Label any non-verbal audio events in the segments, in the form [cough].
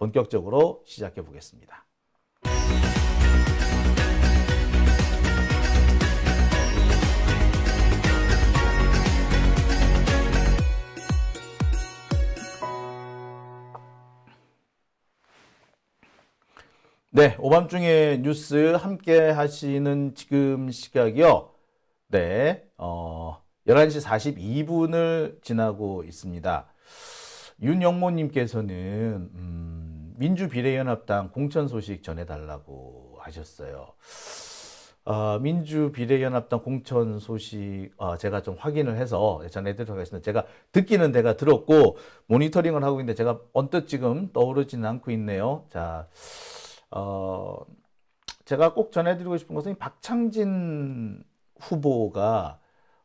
본격적으로 시작해 보겠습니다. 네, 오밤중에 뉴스 함께 하시는 지금 시각이요. 네, 어, 11시 42분을 지나고 있습니다. 윤영모님께서는, 음, 민주비례연합당 공천 소식 전해달라고 하셨어요. 어, 민주비례연합당 공천 소식 어, 제가 좀 확인을 해서 전해드리도록 하겠습니다. 제가 듣기는 내가 들었고 모니터링을 하고 있는데 제가 언뜻 지금 떠오르지는 않고 있네요. 자, 어, 제가 꼭 전해드리고 싶은 것은 박창진 후보가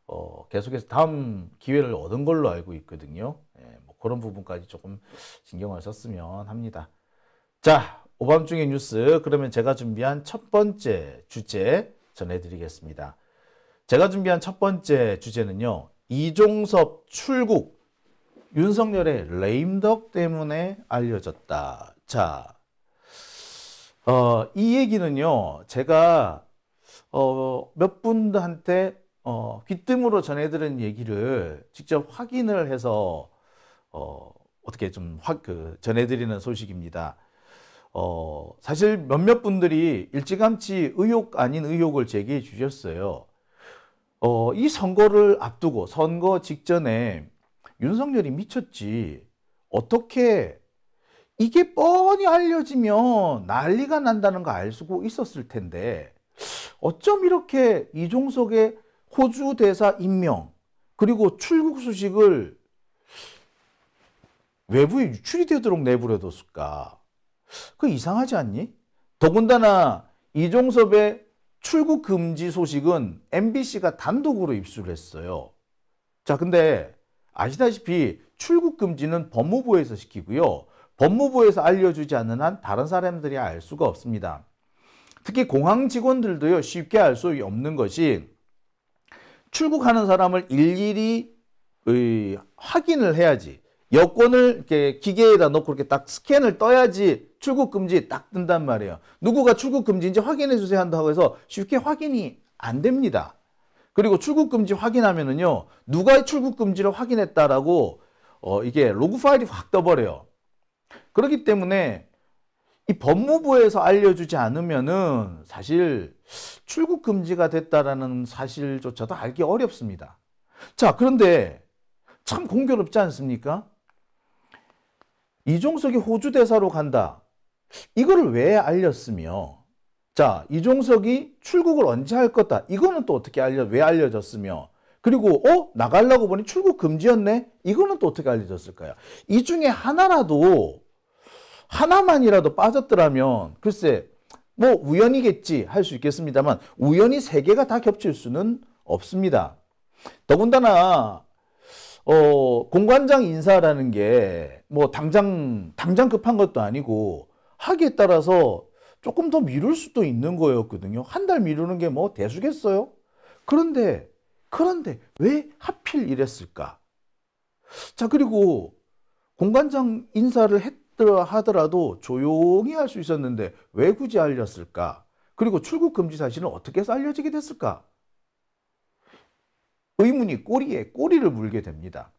어, 계속해서 다음 기회를 얻은 걸로 알고 있거든요. 예, 뭐 그런 부분까지 조금 신경을 썼으면 합니다. 자, 오밤중의 뉴스 그러면 제가 준비한 첫 번째 주제 전해드리겠습니다. 제가 준비한 첫 번째 주제는요. 이종섭 출국 윤석열의 레임덕 때문에 알려졌다. 자, 어, 이 얘기는요. 제가 어, 몇 분한테 어, 귀뜸으로 전해드린 얘기를 직접 확인을 해서 어, 어떻게 좀 확, 그, 전해드리는 소식입니다. 어, 사실 몇몇 분들이 일찌감치 의혹 아닌 의혹을 제기해 주셨어요. 어, 이 선거를 앞두고 선거 직전에 윤석열이 미쳤지. 어떻게 이게 뻔히 알려지면 난리가 난다는 거 알 수고 있었을 텐데 어쩜 이렇게 이종석의 호주 대사 임명 그리고 출국 소식을 외부에 유출이 되도록 내버려뒀을까? 그 이상하지 않니? 더군다나 이종섭의 출국 금지 소식은 MBC가 단독으로 입수를 했어요. 자, 근데 아시다시피 출국 금지는 법무부에서 시키고요. 법무부에서 알려주지 않는 한 다른 사람들이 알 수가 없습니다. 특히 공항 직원들도요, 쉽게 알 수 없는 것이 출국하는 사람을 일일이 확인을 해야지 여권을 이렇게 기계에다 넣고 이렇게 딱 스캔을 떠야지 출국 금지 딱 뜬단 말이에요. 누구가 출국 금지인지 확인해 주세요 한다고 해서 쉽게 확인이 안 됩니다. 그리고 출국 금지 확인하면은요. 누가 출국 금지를 확인했다라고 어 이게 로그 파일이 확 떠버려요. 그렇기 때문에 이 법무부에서 알려주지 않으면은 사실 출국 금지가 됐다라는 사실조차도 알기 어렵습니다. 자, 그런데 참 공교롭지 않습니까? 이종석이 호주 대사로 간다. 이거를 왜 알렸으며 자 이종석이 출국을 언제 할 거다. 이거는 또 어떻게 알려 왜 알려졌으며 그리고 어 나가려고 보니 출국 금지였네. 이거는 또 어떻게 알려졌을까요? 이 중에 하나라도 하나만이라도 빠졌더라면 글쎄 뭐 우연이겠지 할 수 있겠습니다만 우연히 세 개가 다 겹칠 수는 없습니다. 더군다나 어, 공관장 인사라는 게 뭐 당장 당장 급한 것도 아니고 하기에 따라서 조금 더 미룰 수도 있는 거였거든요. 한 달 미루는 게 뭐 대수겠어요? 그런데 그런데 왜 하필 이랬을까? 자, 그리고 공관장 인사를 했더라 하더라도 조용히 할 수 있었는데 왜 굳이 알렸을까? 그리고 출국 금지 사실은 어떻게 해서 알려지게 됐을까? 의문이 꼬리에 꼬리를 물게 됩니다.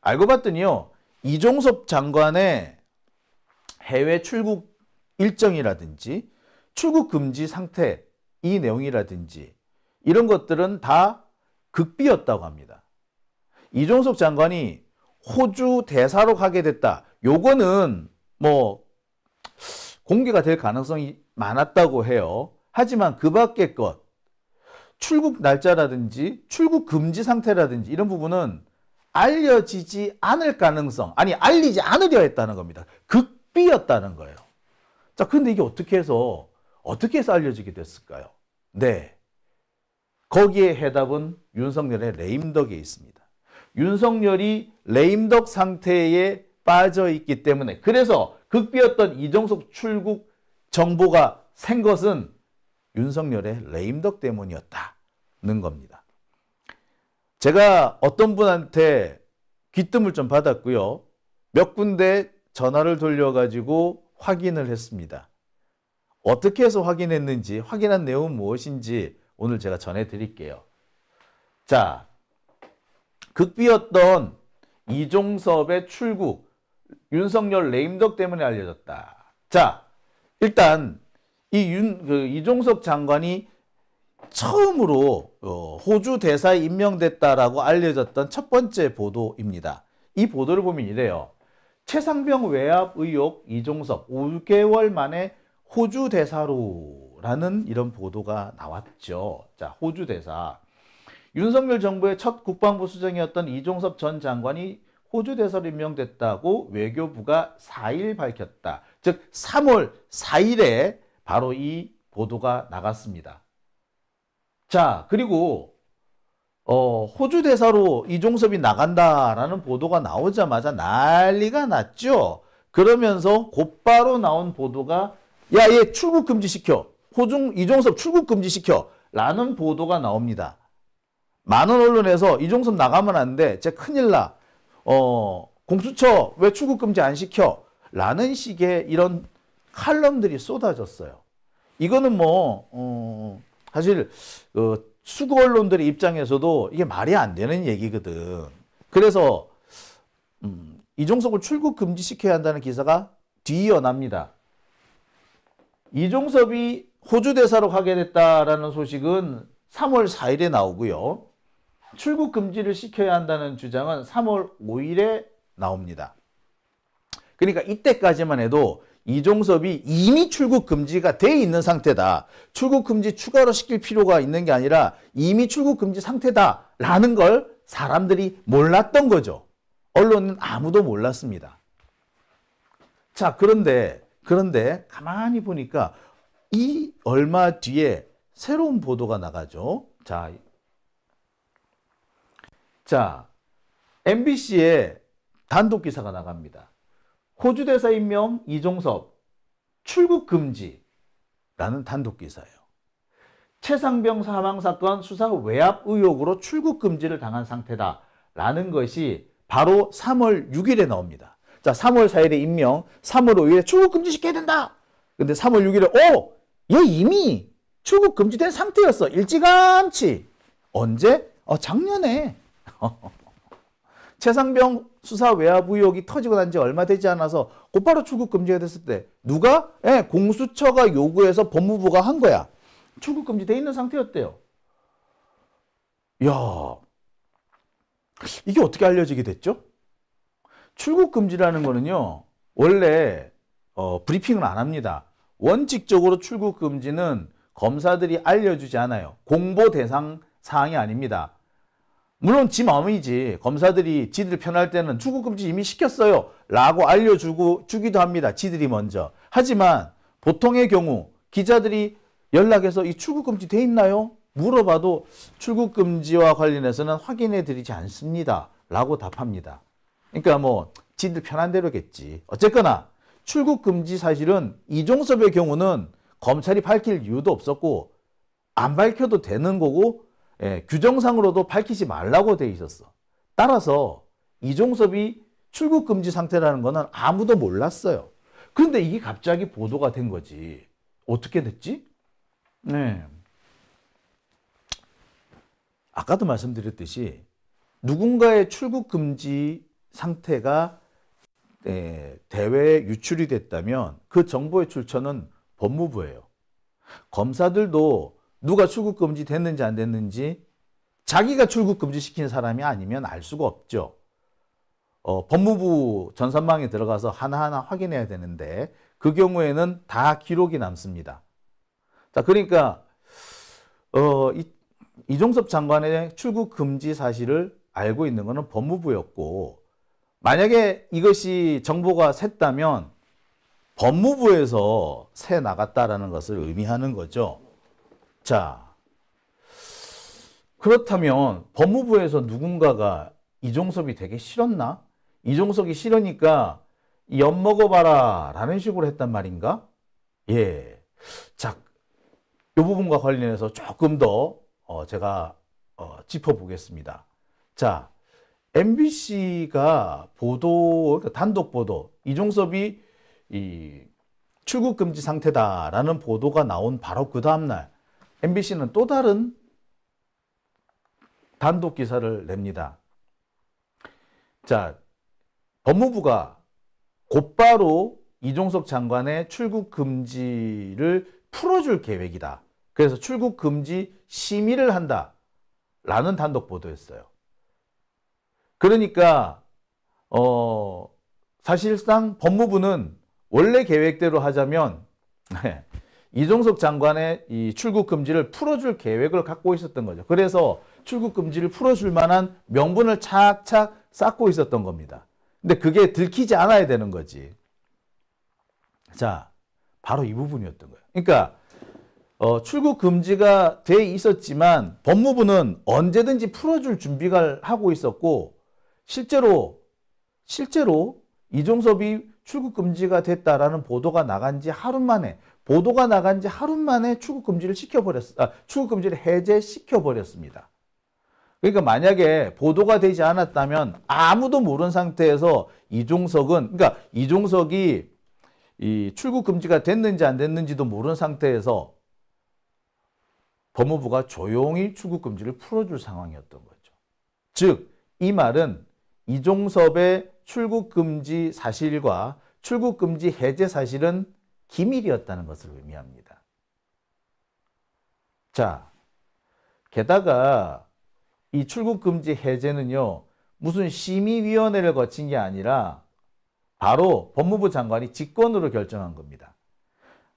알고 봤더니요. 이종섭 장관의 해외 출국 일정이라든지 출국 금지 상태 이 내용이라든지 이런 것들은 다 극비였다고 합니다. 이종섭 장관이 호주 대사로 가게 됐다. 요거는 뭐 공개가 될 가능성이 많았다고 해요. 하지만 그 밖의 것 출국 날짜라든지 출국 금지 상태라든지 이런 부분은 알려지지 않을 가능성, 아니 알리지 않으려 했다는 겁니다. 극비였다는 거예요. 자, 근데 이게 어떻게 해서 어떻게 해서 알려지게 됐을까요? 네. 거기에 해답은 윤석열의 레임덕에 있습니다. 윤석열이 레임덕 상태에 빠져 있기 때문에 그래서 극비였던 이종석 출국 정보가 생 것은 윤석열의 레임덕 때문이었다는 겁니다. 제가 어떤 분한테 귀뜸을 좀 받았고요. 몇 군데 전화를 돌려가지고 확인을 했습니다. 어떻게 해서 확인했는지, 확인한 내용은 무엇인지 오늘 제가 전해드릴게요. 자, 극비였던 이종섭의 출국, 윤석열 레임덕 때문에 알려졌다. 자, 일단 이 윤, 그 이종석 장관이 처음으로 어, 호주 대사에 임명됐다라고 알려졌던 첫 번째 보도입니다. 이 보도를 보면 이래요. 최상병 외압 의혹 이종석 5개월 만에 호주 대사로라는 이런 보도가 나왔죠. 자, 호주 대사. 윤석열 정부의 첫 국방부 수장이었던 이종섭 전 장관이 호주 대사로 임명됐다고 외교부가 4일 밝혔다. 즉 3월 4일에 바로 이 보도가 나갔습니다. 자, 그리고 어, 호주 대사로 이종섭이 나간다라는 보도가 나오자마자 난리가 났죠. 그러면서 곧바로 나온 보도가 야, 얘 출국 금지시켜. 호중 이종섭 출국 금지시켜. 라는 보도가 나옵니다. 많은 언론에서 이종섭 나가면 안 돼. 쟤 큰일 나. 어, 공수처 왜 출국 금지 안 시켜? 라는 식의 이런 칼럼들이 쏟아졌어요. 이거는 뭐 어, 사실 어, 수구 언론들의 입장에서도 이게 말이 안 되는 얘기거든. 그래서 음, 이종석을 출국 금지시켜야 한다는 기사가 뒤어납니다. 이종섭이 호주 대사로 가게 됐다라는 소식은 3월 4일에 나오고요. 출국 금지를 시켜야 한다는 주장은 3월 5일에 나옵니다. 그러니까 이때까지만 해도 이종섭이 이미 출국 금지가 돼 있는 상태다. 출국 금지 추가로 시킬 필요가 있는 게 아니라 이미 출국 금지 상태다라는 걸 사람들이 몰랐던 거죠. 언론은 아무도 몰랐습니다. 자, 그런데 그런데 가만히 보니까 이 얼마 뒤에 새로운 보도가 나가죠. 자, 자 m b c 에 단독 기사가 나갑니다. 호주 대사 임명 이종섭 출국 금지라는 단독 기사예요. 최상병 사망 사건 수사 외압 의혹으로 출국 금지를 당한 상태다라는 것이 바로 3월 6일에 나옵니다. 자, 3월 4일에 임명, 3월 5일에 출국 금지시켜야 된다. 근데 3월 6일에 오, 얘 이미 출국 금지된 상태였어. 일찌감치. 언제? 어, 작년에. [laughs] 최상병 수사 외압 의혹이 터지고 난 지 얼마 되지 않아서 곧바로 출국 금지가 됐을 때 누가? 예, 공수처가 요구해서 법무부가 한 거야. 출국 금지돼 있는 상태였대요. 야 이게 어떻게 알려지게 됐죠? 출국 금지라는 거는요. 원래 어, 브리핑을 안 합니다. 원칙적으로 출국 금지는 검사들이 알려주지 않아요. 공보 대상 사항이 아닙니다. 물론 지 마음이지 검사들이 지들 편할 때는 출국금지 이미 시켰어요 라고 알려주고 주기도 합니다. 지들이 먼저. 하지만 보통의 경우 기자들이 연락해서 이 출국금지 돼 있나요? 물어봐도 출국금지와 관련해서는 확인해 드리지 않습니다. 라고 답합니다. 그러니까 뭐 지들 편한 대로겠지. 어쨌거나 출국금지 사실은 이종섭의 경우는 검찰이 밝힐 이유도 없었고 안 밝혀도 되는 거고 예, 규정상으로도 밝히지 말라고 돼 있었어. 따라서 이종섭이 출국 금지 상태라는 거는 아무도 몰랐어요. 그런데 이게 갑자기 보도가 된 거지. 어떻게 됐지? 네. 아까도 말씀드렸듯이 누군가의 출국 금지 상태가 예, 대외에 유출이 됐다면 그 정보의 출처는 법무부예요. 검사들도 누가 출국 금지 됐는지 안 됐는지 자기가 출국 금지 시킨 사람이 아니면 알 수가 없죠. 어, 법무부 전산망에 들어가서 하나하나 확인해야 되는데 그 경우에는 다 기록이 남습니다. 자, 그러니까 어, 이, 이종섭 장관의 출국 금지 사실을 알고 있는 것은 법무부였고 만약에 이것이 정보가 샜다면 법무부에서 새 나갔다라는 것을 의미하는 거죠. 자, 그렇다면 법무부에서 누군가가 이종섭이 되게 싫었나? 이종섭이 싫으니까 엿 먹어봐라 라는 식으로 했단 말인가? 예. 자, 이 부분과 관련해서 조금 더 어, 제가 어, 짚어보겠습니다. 자, MBC가 보도, 그러니까 단독 보도, 이종섭이 이 출국 금지 상태다라는 보도가 나온 바로 그 다음날 MBC는 또 다른 단독 기사를 냅니다. 자, 법무부가 곧바로 이종석 장관의 출국 금지를 풀어줄 계획이다. 그래서 출국 금지 심의를 한다. 라는 단독 보도였어요. 그러니까 어, 사실상 법무부는 원래 계획대로 하자면 [laughs] 네, 이종석 장관의 이 출국 금지를 풀어줄 계획을 갖고 있었던 거죠. 그래서 출국 금지를 풀어줄 만한 명분을 착착 쌓고 있었던 겁니다. 근데 그게 들키지 않아야 되는 거지. 자, 바로 이 부분이었던 거예요. 그러니까 어, 출국 금지가 돼 있었지만 법무부는 언제든지 풀어줄 준비를 하고 있었고 실제로 실제로 이종섭이 출국 금지가 됐다라는 보도가 나간 지 하루 만에 보도가 나간 지 하루 만에 출국 금지를 시켜버렸, 아, 출국 금지를 해제시켜버렸습니다. 그러니까 만약에 보도가 되지 않았다면 아무도 모르는 상태에서 이종석은, 그러니까 이종석이 이 출국 금지가 됐는지 안 됐는지도 모르는 상태에서 법무부가 조용히 출국 금지를 풀어줄 상황이었던 거죠. 즉, 이 말은 이종섭의 출국 금지 사실과 출국 금지 해제 사실은 기밀이었다는 것을 의미합니다. 자, 게다가 이 출국금지 해제는요, 무슨 심의위원회를 거친 게 아니라 바로 법무부 장관이 직권으로 결정한 겁니다.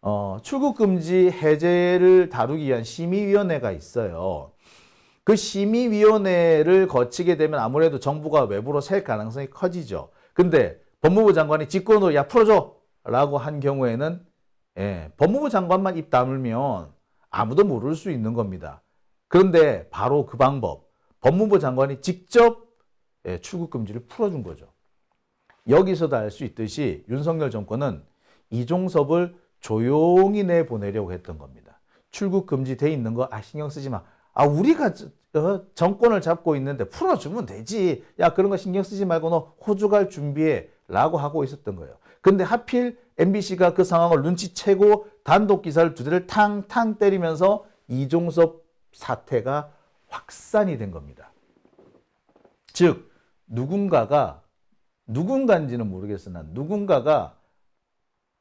어, 출국금지 해제를 다루기 위한 심의위원회가 있어요. 그 심의위원회를 거치게 되면 아무래도 정부가 외부로 셀 가능성이 커지죠. 근데 법무부 장관이 직권으로 야 풀어줘 라고 한 경우에는 예, 법무부 장관만 입 다물면 아무도 모를 수 있는 겁니다. 그런데 바로 그 방법, 법무부 장관이 직접 예, 출국 금지를 풀어준 거죠. 여기서도 알 수 있듯이 윤석열 정권은 이종섭을 조용히 내보내려고 했던 겁니다. 출국 금지돼 있는 거 아, 신경 쓰지 마. 아, 우리가 어, 정권을 잡고 있는데 풀어주면 되지. 야, 그런 거 신경 쓰지 말고 너 호주 갈 준비해. 라고 하고 있었던 거예요. 근데 하필 MBC가 그 상황을 눈치채고 단독 기사를 두 대를 탕탕 때리면서 이종섭 사태가 확산이 된 겁니다. 즉 누군가가 누군가지는 모르겠으나 누군가가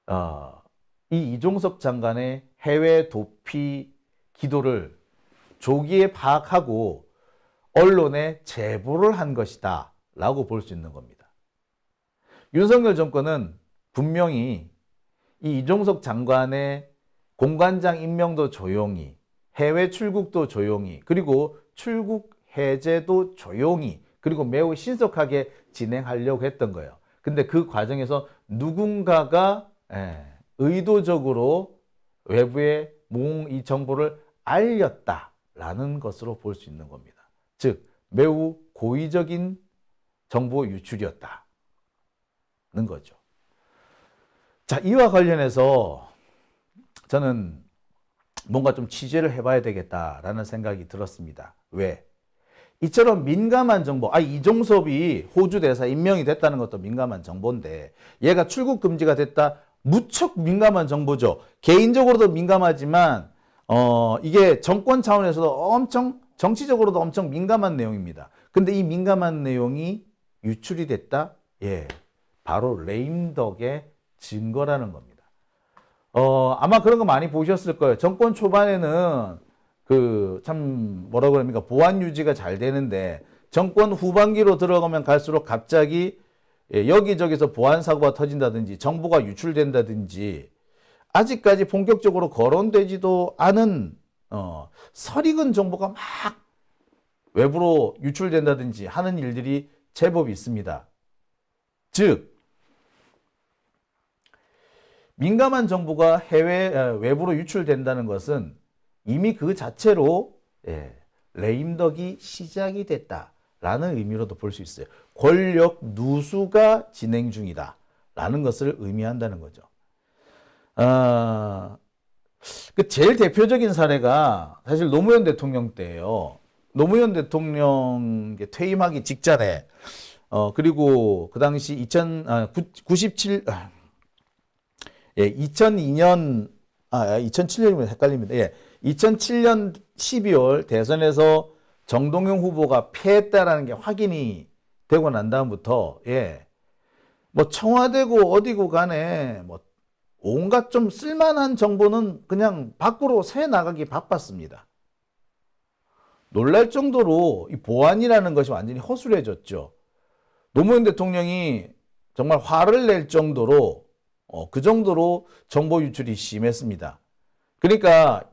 어, 이 이종석 장관의 해외 도피 기도를 조기에 파악하고 언론에 제보를 한 것이다 라고 볼 수 있는 겁니다. 윤석열 정권은 분명히 이 이종석 장관의 공관장 임명도 조용히 해외 출국도 조용히 그리고 출국 해제도 조용히 그리고 매우 신속하게 진행하려고 했던 거예요. 근데 그 과정에서 누군가가 예, 의도적으로 외부에 무이 정보를 알렸다라는 것으로 볼 수 있는 겁니다. 즉 매우 고의적인 정보 유출이었다는 거죠. 자, 이와 관련해서 저는 뭔가 좀 취재를 해봐야 되겠다라는 생각이 들었습니다. 왜? 이처럼 민감한 정보, 아 이종섭이 호주 대사 임명이 됐다는 것도 민감한 정보인데 얘가 출국 금지가 됐다, 무척 민감한 정보죠. 개인적으로도 민감하지만 어 이게 정권 차원에서도 엄청 정치적으로도 엄청 민감한 내용입니다. 근데 이 민감한 내용이 유출이 됐다? 예, 바로 레임덕의 증거라는 겁니다. 어, 아마 그런 거 많이 보셨을 거예요. 정권 초반에는 그 참 뭐라고 합니까? 보안 유지가 잘 되는데 정권 후반기로 들어가면 갈수록 갑자기 예, 여기저기서 보안 사고가 터진다든지 정보가 유출된다든지 아직까지 본격적으로 거론되지도 않은 어, 설익은 정보가 막 외부로 유출된다든지 하는 일들이 제법 있습니다. 즉 민감한 정보가 해외 어, 외부로 유출된다는 것은 이미 그 자체로 예, 레임덕이 시작이 됐다라는 의미로도 볼 수 있어요. 권력 누수가 진행 중이다라는 것을 의미한다는 거죠. 아, 그 제일 대표적인 사례가 사실 노무현 대통령 때예요. 노무현 대통령 퇴임하기 직전에 어, 그리고 그 당시 2000, 아, 97, 아, 예, 2002년 아 2007년이면 아, 헷갈립니다. 예. 2007년 12월 대선에서 정동영 후보가 패했다라는 게 확인이 되고 난 다음부터 예. 뭐 청와대고 어디고 간에 뭐 온갖 좀 쓸만한 정보는 그냥 밖으로 새 나가기 바빴습니다. 놀랄 정도로 이 보안이라는 것이 완전히 허술해졌죠. 노무현 대통령이 정말 화를 낼 정도로 어, 그 정도로 정보 유출이 심했습니다. 그러니까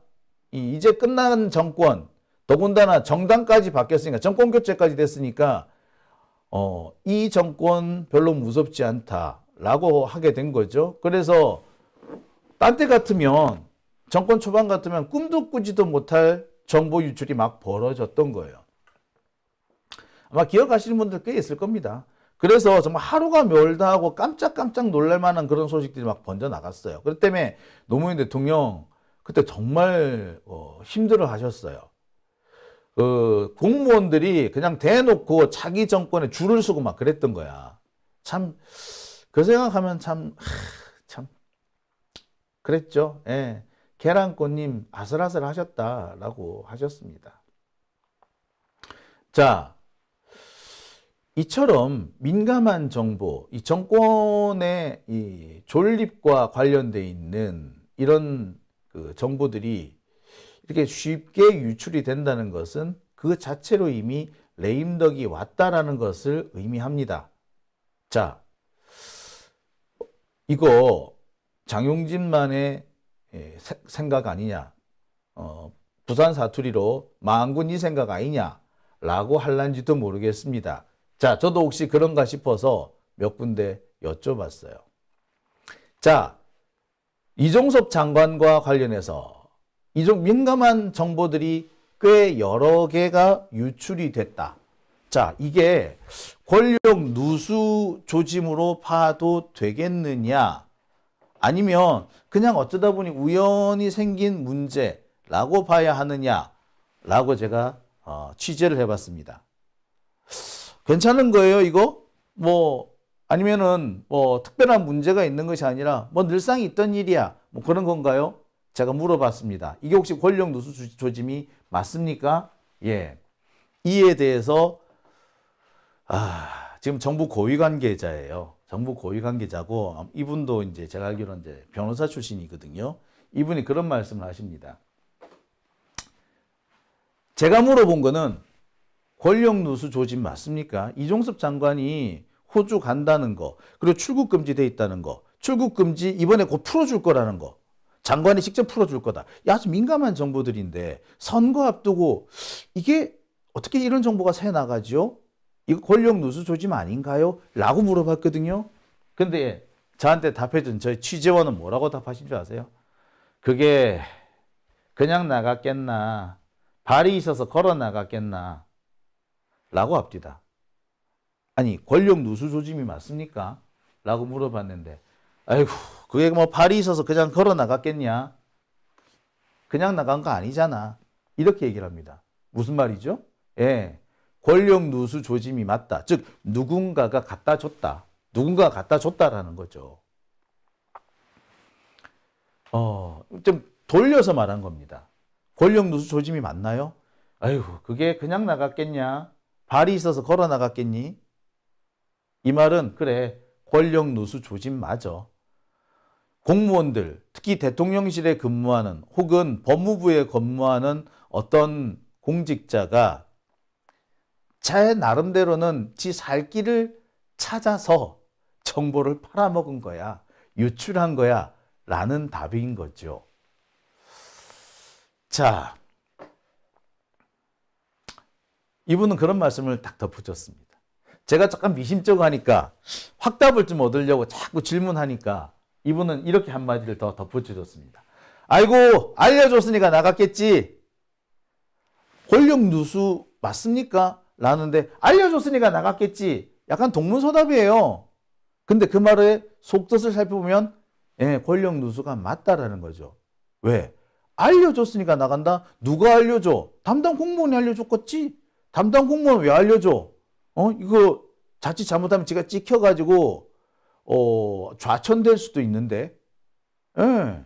이제 끝난 정권, 더군다나 정당까지 바뀌었으니까 정권 교체까지 됐으니까 어, 이 정권 별로 무섭지 않다라고 하게 된 거죠. 그래서 딴 때 같으면 정권 초반 같으면 꿈도 꾸지도 못할 정보 유출이 막 벌어졌던 거예요. 아마 기억하시는 분들 꽤 있을 겁니다. 그래서 정말 하루가 멸다 하고 깜짝깜짝 놀랄 만한 그런 소식들이 막 번져 나갔어요. 그렇기 때문에 노무현 대통령 그때 정말 어, 힘들어 하셨어요. 그 공무원들이 그냥 대놓고 자기 정권에 줄을 서고 막 그랬던 거야. 참 그 생각하면 참참 참 그랬죠. 예. 계란꽃님 아슬아슬 하셨다라고 하셨습니다. 자, 이처럼 민감한 정보, 이 정권의 이 존립과 관련돼 있는 이런 그 정보들이 이렇게 쉽게 유출이 된다는 것은 그 자체로 이미 레임덕이 왔다라는 것을 의미합니다. 자, 이거 장용진만의 예, 생각 아니냐, 어, 부산 사투리로 망군이 생각 아니냐라고 할란지도 모르겠습니다. 자, 저도 혹시 그런가 싶어서 몇 군데 여쭤봤어요. 자, 이종섭 장관과 관련해서 이종 민감한 정보들이 꽤 여러 개가 유출이 됐다. 자, 이게 권력 누수 조짐으로 봐도 되겠느냐? 아니면 그냥 어쩌다 보니 우연히 생긴 문제라고 봐야 하느냐? 라고 제가 어, 취재를 해봤습니다. 괜찮은 거예요, 이거? 뭐 아니면은 뭐 특별한 문제가 있는 것이 아니라 뭐 늘상 있던 일이야. 뭐 그런 건가요? 제가 물어봤습니다. 이게 혹시 권력 누수 조짐이 맞습니까? 예. 이에 대해서 아, 지금 정부 고위 관계자예요. 정부 고위 관계자고 이분도 이제 제가 알기로는 이제 변호사 출신이거든요. 이분이 그런 말씀을 하십니다. 제가 물어본 거는 권력 누수 조짐 맞습니까? 이종섭 장관이 호주 간다는 거, 그리고 출국 금지돼 있다는 거, 출국 금지 이번에 곧 풀어줄 거라는 거, 장관이 직접 풀어줄 거다. 야, 아주 민감한 정보들인데 선거 앞두고 이게 어떻게 이런 정보가 새 나가지요? 이거 권력 누수 조짐 아닌가요? 라고 물어봤거든요. 근데 저한테 답해준 저희 취재원은 뭐라고 답하신 줄 아세요? 그게 그냥 나갔겠나 발이 있어서 걸어 나갔겠나 라고 합디다. 아니 권력 누수 조짐이 맞습니까? 라고 물어봤는데 아이고 그게 뭐 발이 있어서 그냥 걸어 나갔겠냐? 그냥 나간 거 아니잖아. 이렇게 얘기를 합니다. 무슨 말이죠? 예. 권력 누수 조짐이 맞다. 즉 누군가가 갖다 줬다. 누군가가 갖다 줬다라는 거죠. 어, 좀 돌려서 말한 겁니다. 권력 누수 조짐이 맞나요? 아이고, 그게 그냥 나갔겠냐? 발이 있어서 걸어 나갔겠니? 이 말은 그래 권력 누수 조짐 맞아. 공무원들 특히 대통령실에 근무하는 혹은 법무부에 근무하는 어떤 공직자가 제 나름대로는 지 살 길을 찾아서 정보를 팔아먹은 거야 유출한 거야 라는 답인 거죠. 자 이분은 그런 말씀을 딱 덧붙였습니다. 제가 잠깐 미심쩍어 하니까 확답을 좀 얻으려고 자꾸 질문하니까 이분은 이렇게 한마디를 더 덧붙여줬습니다. 아이고 알려줬으니까 나갔겠지. 권력누수 맞습니까? 라는데 알려줬으니까 나갔겠지. 약간 동문서답이에요. 근데 그 말의 속뜻을 살펴보면 예, 권력누수가 맞다라는 거죠. 왜? 알려줬으니까 나간다? 누가 알려줘? 담당 공무원이 알려줬겠지? 담당 공무원 왜 알려줘? 어? 이거 자칫 잘못하면 제가 찍혀가지고 어, 좌천될 수도 있는데 예.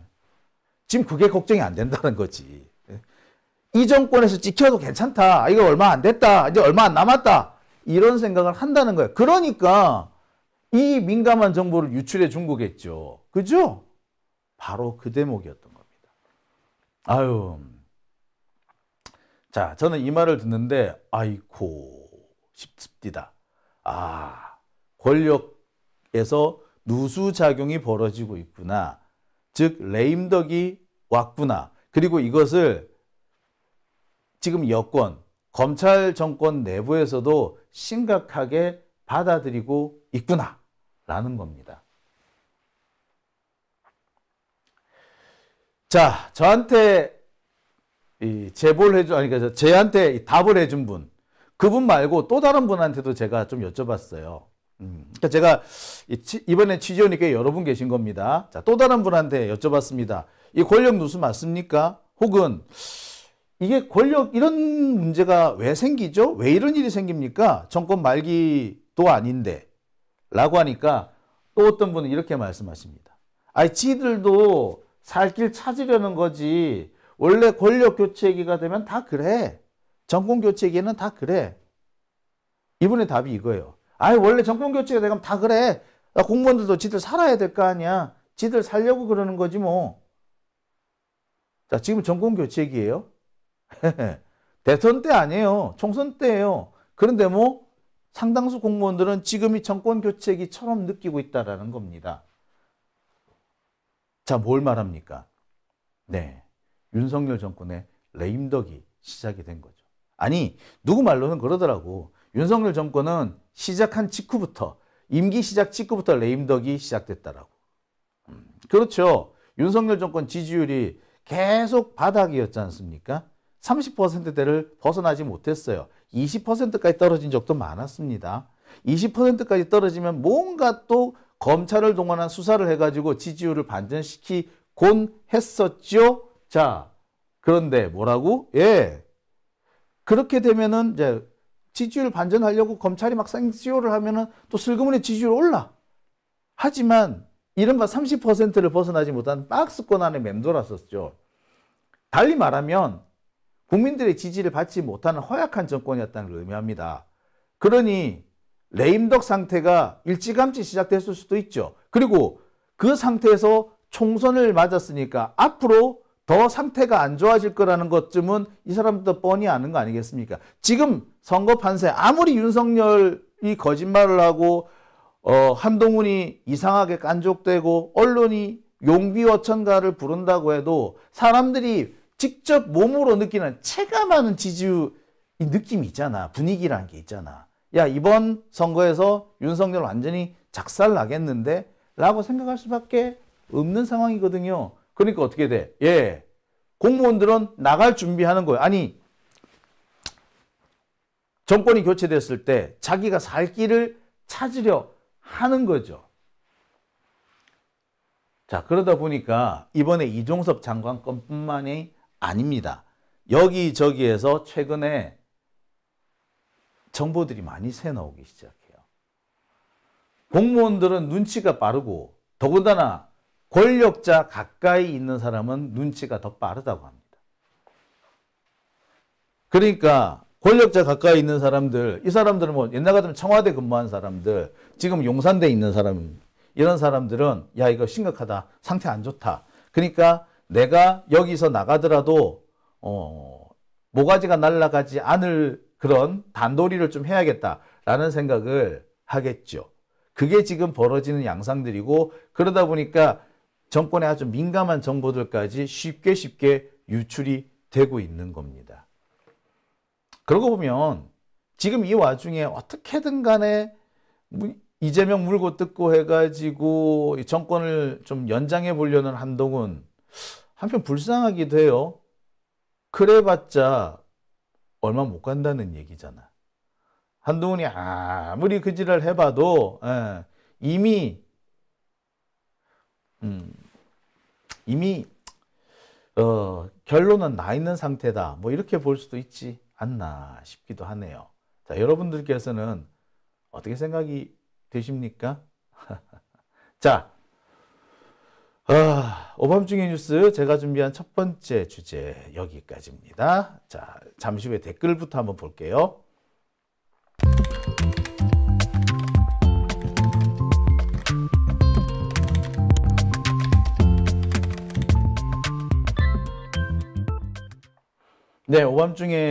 지금 그게 걱정이 안 된다는 거지 예. 이 정권에서 찍혀도 괜찮다 이거 얼마 안 됐다 이제 얼마 안 남았다 이런 생각을 한다는 거예 그러니까 이 민감한 정보를 유출해 준 거겠죠 그죠? 바로 그 대목이었던 겁니다 아유 음. 자, 저는 이 말을 듣는데 아이고 싶습니다. 아, 권력에서 누수작용이 벌어지고 있구나. 즉 레임덕이 왔구나. 그리고 이것을 지금 여권, 검찰 정권 내부에서도 심각하게 받아들이고 있구나. 라는 겁니다. 자, 저한테 이 제보를 해줘 아니 그러니까 제한테 답을 해준 분 그분 말고 또 다른 분한테도 제가 좀 여쭤봤어요. 음, 그러니까 제가 이번에 취재원이께 여러 분 계신 겁니다. 자, 또 다른 분한테 여쭤봤습니다. 이 권력 누수 맞습니까? 혹은 이게 권력 이런 문제가 왜 생기죠? 왜 이런 일이 생깁니까? 정권 말기도 아닌데 라고 하니까 또 어떤 분은 이렇게 말씀하십니다. 아이 지들도 살길 찾으려는 거지 원래 권력 교체기가 되면 다 그래. 정권 교체기는다 그래. 이분의 답이 이거예요. 아예 원래 정권 교체가 되면 다 그래. 공무원들도 지들 살아야 될 거 아니야. 지들 살려고 그러는 거지 뭐. 자, 지금 정권 교체기예요. [laughs] 대선 때 아니에요. 총선 때예요. 그런데 뭐 상당수 공무원들은 지금이 정권 교체기처럼 느끼고 있다라는 겁니다. 자, 뭘 말합니까? 네. 윤석열 정권의 레임덕이 시작이 된 거죠. 아니 누구 말로는 그러더라고. 윤석열 정권은 시작한 직후부터 임기 시작 직후부터 레임덕이 시작됐다라고. 음, 그렇죠. 윤석열 정권 지지율이 계속 바닥이었지 않습니까? 30%대를 벗어나지 못했어요. 20%까지 떨어진 적도 많았습니다. 20%까지 떨어지면 뭔가 또 검찰을 동원한 수사를 해가지고 지지율을 반전시키곤 했었죠. 자, 그런데 뭐라고? 예. 그렇게 되면은 이제 지지율 반전하려고 검찰이 막상 지효를 하면은 또 슬그머니 지지율 올라. 하지만 이른바 30%를 벗어나지 못한 박스권 안에 맴돌았었죠. 달리 말하면 국민들의 지지를 받지 못하는 허약한 정권이었다는 걸 의미합니다. 그러니 레임덕 상태가 일찌감치 시작됐을 수도 있죠. 그리고 그 상태에서 총선을 맞았으니까 앞으로 더 상태가 안 좋아질 거라는 것쯤은 이 사람도 뻔히 아는 거 아니겠습니까? 지금 선거 판세 아무리 윤석열이 거짓말을 하고 어, 한동훈이 이상하게 깐족되고 언론이 용비어천가를 부른다고 해도 사람들이 직접 몸으로 느끼는 체감하는 지지율 느낌이 있잖아. 분위기라는 게 있잖아. 야 이번 선거에서 윤석열 완전히 작살나겠는데 라고 생각할 수밖에 없는 상황이거든요. 그러니까 어떻게 돼? 예. 공무원들은 나갈 준비하는 거예요. 아니 정권이 교체됐을 때 자기가 살 길을 찾으려 하는 거죠. 자 그러다 보니까 이번에 이종섭 장관 건뿐만이 아닙니다. 여기저기에서 최근에 정보들이 많이 새 나오기 시작해요. 공무원들은 눈치가 빠르고 더군다나 권력자 가까이 있는 사람은 눈치가 더 빠르다고 합니다. 그러니까 권력자 가까이 있는 사람들, 이 사람들은 뭐 옛날 같으면 청와대 근무한 사람들, 지금 용산대 있는 사람, 이런 사람들은 야 이거 심각하다, 상태 안 좋다. 그러니까 내가 여기서 나가더라도 어, 모가지가 날아가지 않을 그런 단도리를 좀 해야겠다라는 생각을 하겠죠. 그게 지금 벌어지는 양상들이고 그러다 보니까 정권의 아주 민감한 정보들까지 쉽게 쉽게 유출이 되고 있는 겁니다. 그러고 보면 지금 이 와중에 어떻게든 간에 뭐 이재명 물고 뜯고 해가지고 정권을 좀 연장해 보려는 한동훈 한편 불쌍하기도 해요. 그래봤자 얼마 못 간다는 얘기잖아. 한동훈이 아무리 그지를 해봐도 예, 이미 음, 이미 어, 결론은 나 있는 상태다. 뭐 이렇게 볼 수도 있지 않나 싶기도 하네요. 자, 여러분들께서는 어떻게 생각이 되십니까? [laughs] 자, 아, 오밤중의 뉴스 제가 준비한 첫 번째 주제 여기까지입니다. 자, 잠시 후에 댓글부터 한번 볼게요. 네, 오밤중에